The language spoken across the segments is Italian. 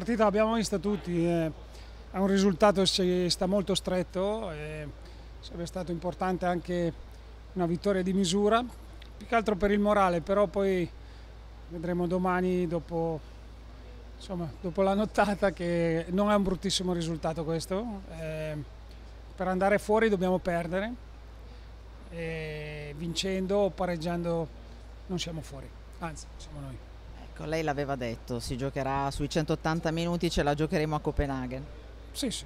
partita l'abbiamo vista tutti, eh. è un risultato che sta molto stretto, sarebbe stato importante anche una vittoria di misura, più che altro per il morale, però poi vedremo domani dopo, insomma, dopo la nottata che non è un bruttissimo risultato questo, eh, per andare fuori dobbiamo perdere, e vincendo o pareggiando non siamo fuori, anzi siamo noi. Ecco, lei l'aveva detto, si giocherà sui 180 minuti, ce la giocheremo a Copenaghen. Sì, sì,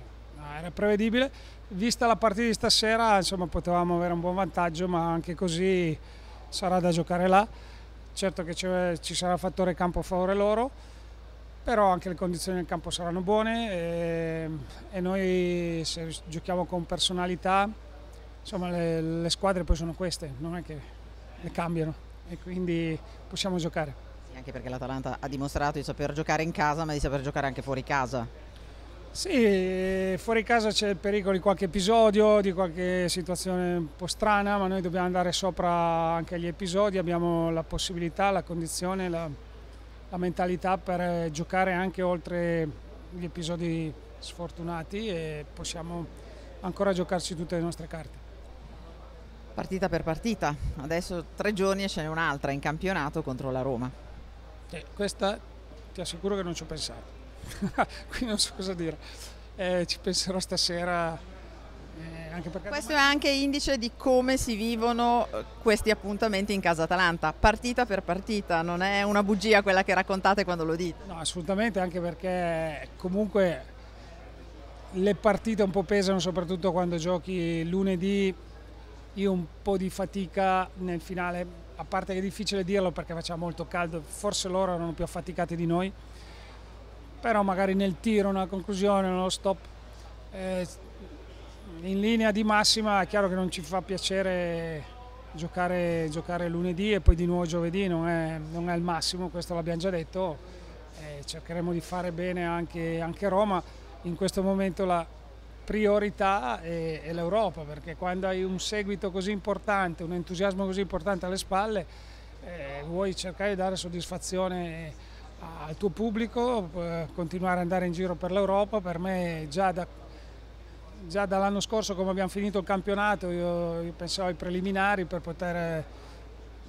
era prevedibile. Vista la partita di stasera, insomma, potevamo avere un buon vantaggio, ma anche così sarà da giocare là. Certo che ci sarà fattore campo a favore loro, però anche le condizioni del campo saranno buone e, e noi se giochiamo con personalità, insomma, le, le squadre poi sono queste, non è che le cambiano e quindi possiamo giocare. Anche perché l'Atalanta ha dimostrato di saper giocare in casa ma di saper giocare anche fuori casa. Sì, fuori casa c'è il pericolo di qualche episodio, di qualche situazione un po' strana, ma noi dobbiamo andare sopra anche agli episodi, abbiamo la possibilità, la condizione, la, la mentalità per giocare anche oltre gli episodi sfortunati e possiamo ancora giocarci tutte le nostre carte partita per partita. Adesso tre giorni e ce n'è un'altra in campionato contro la Roma. Eh, questa ti assicuro che non ci ho pensato, quindi non so cosa dire. Eh, ci penserò stasera. Eh, Questo è anche indice di come si vivono eh, questi appuntamenti in casa Atalanta, partita per partita, non è una bugia quella che raccontate quando lo dite. No, assolutamente, anche perché comunque le partite un po' pesano, soprattutto quando giochi lunedì. Io un po' di fatica nel finale a parte che è difficile dirlo perché faceva molto caldo, forse loro erano più affaticati di noi, però magari nel tiro, nella conclusione, nello stop, eh, in linea di massima è chiaro che non ci fa piacere giocare, giocare lunedì e poi di nuovo giovedì, non è, non è il massimo, questo l'abbiamo già detto, eh, cercheremo di fare bene anche, anche Roma, in questo momento la, priorità è, è l'Europa, perché quando hai un seguito così importante, un entusiasmo così importante alle spalle, eh, vuoi cercare di dare soddisfazione al tuo pubblico, eh, continuare ad andare in giro per l'Europa, per me già da già dall'anno scorso come abbiamo finito il campionato io, io pensavo ai preliminari per poter,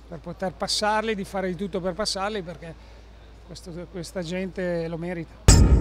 per poter, passarli, di fare di tutto per passarli perché questo, questa gente lo merita.